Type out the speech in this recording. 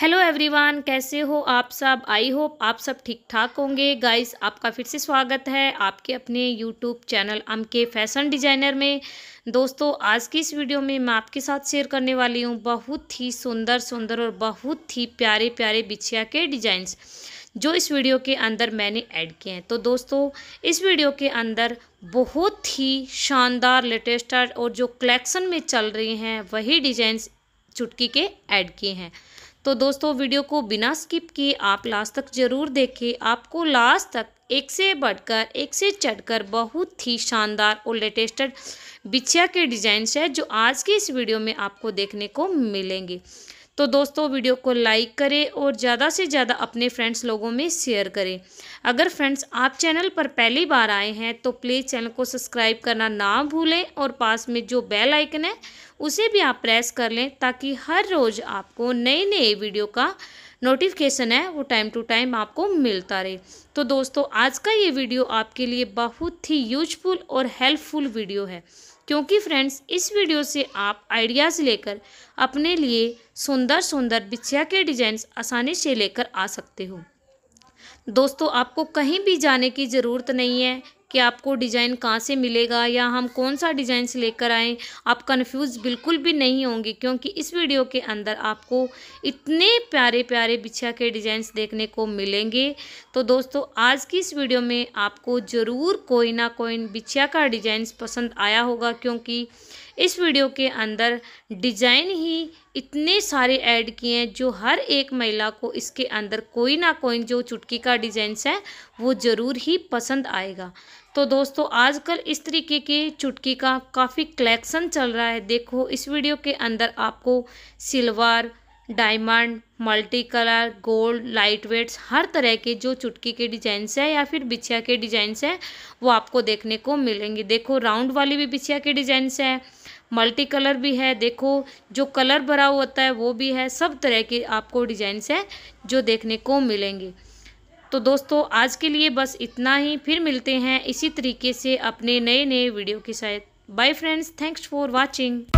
hello everyone कैसे हो आप सब आई होप आप सब ठीक ठाक होंगे गाइस आपका फिर से स्वागत है आपके अपने यूट्यूब चैनल अम के फैशन डिजाइनर में दोस्तों आज की इस वीडियो में मैं आपके साथ शेयर करने वाली हूँ बहुत ही सुंदर सुंदर और बहुत ही प्यारे प्यारे बिछिया के डिजाइंस जो इस वीडियो के अंदर मैंने ऐड किए हैं तो दोस्तों इस वीडियो के अंदर बहुत ही शानदार लेटेस्ट और जो कलेक्शन में चल रही हैं वही डिजाइंस चुटकी के ऐड किए हैं तो दोस्तों वीडियो को बिना स्किप किए आप लास्ट तक ज़रूर देखें आपको लास्ट तक एक से बढ़कर एक से चढ़कर बहुत ही शानदार और लेटेस्टेड बिछिया के डिज़ाइन है जो आज की इस वीडियो में आपको देखने को मिलेंगे तो दोस्तों वीडियो को लाइक करें और ज़्यादा से ज़्यादा अपने फ्रेंड्स लोगों में शेयर करें अगर फ्रेंड्स आप चैनल पर पहली बार आए हैं तो प्लीज़ चैनल को सब्सक्राइब करना ना भूलें और पास में जो बेल आइकन है उसे भी आप प्रेस कर लें ताकि हर रोज़ आपको नए नए वीडियो का नोटिफिकेशन है वो टाइम टू टाइम आपको मिलता रहे तो दोस्तों आज का ये वीडियो आपके लिए बहुत ही यूजफुल और हेल्पफुल वीडियो है क्योंकि फ्रेंड्स इस वीडियो से आप आइडियाज़ लेकर अपने लिए सुंदर सुंदर बिछिया के डिजाइन आसानी से लेकर आ सकते हो दोस्तों आपको कहीं भी जाने की ज़रूरत नहीं है कि आपको डिज़ाइन कहाँ से मिलेगा या हम कौन सा डिज़ाइन से लेकर आएँ आप कन्फ्यूज़ बिल्कुल भी नहीं होंगे क्योंकि इस वीडियो के अंदर आपको इतने प्यारे प्यारे बिछिया के डिज़ाइंस देखने को मिलेंगे तो दोस्तों आज की इस वीडियो में आपको ज़रूर कोई ना कोई बिछिया का डिज़ाइंस पसंद आया होगा क्योंकि इस वीडियो के अंदर डिज़ाइन ही इतने सारे ऐड किए हैं जो हर एक महिला को इसके अंदर कोई ना कोई जो चुटकी का डिज़ाइंस है वो ज़रूर ही पसंद आएगा तो दोस्तों आजकल इस तरीके के चुटकी का काफ़ी कलेक्शन चल रहा है देखो इस वीडियो के अंदर आपको silver diamond multi colour gold light weights हर तरह के जो चुटकी के डिजाइंस है या फिर बिछिया के डिजाइंस है वो आपको देखने को मिलेंगे देखो राउंड वाली भी बिछिया के डिजाइंस है मल्टी कलर भी है देखो जो कलर भरा हुआ होता है वो भी है सब तरह के आपको डिजाइनस हैं जो देखने को मिलेंगे तो दोस्तों आज के लिए बस इतना ही फिर मिलते हैं इसी तरीके से अपने नए नए वीडियो के साथ bye friends thanks for watching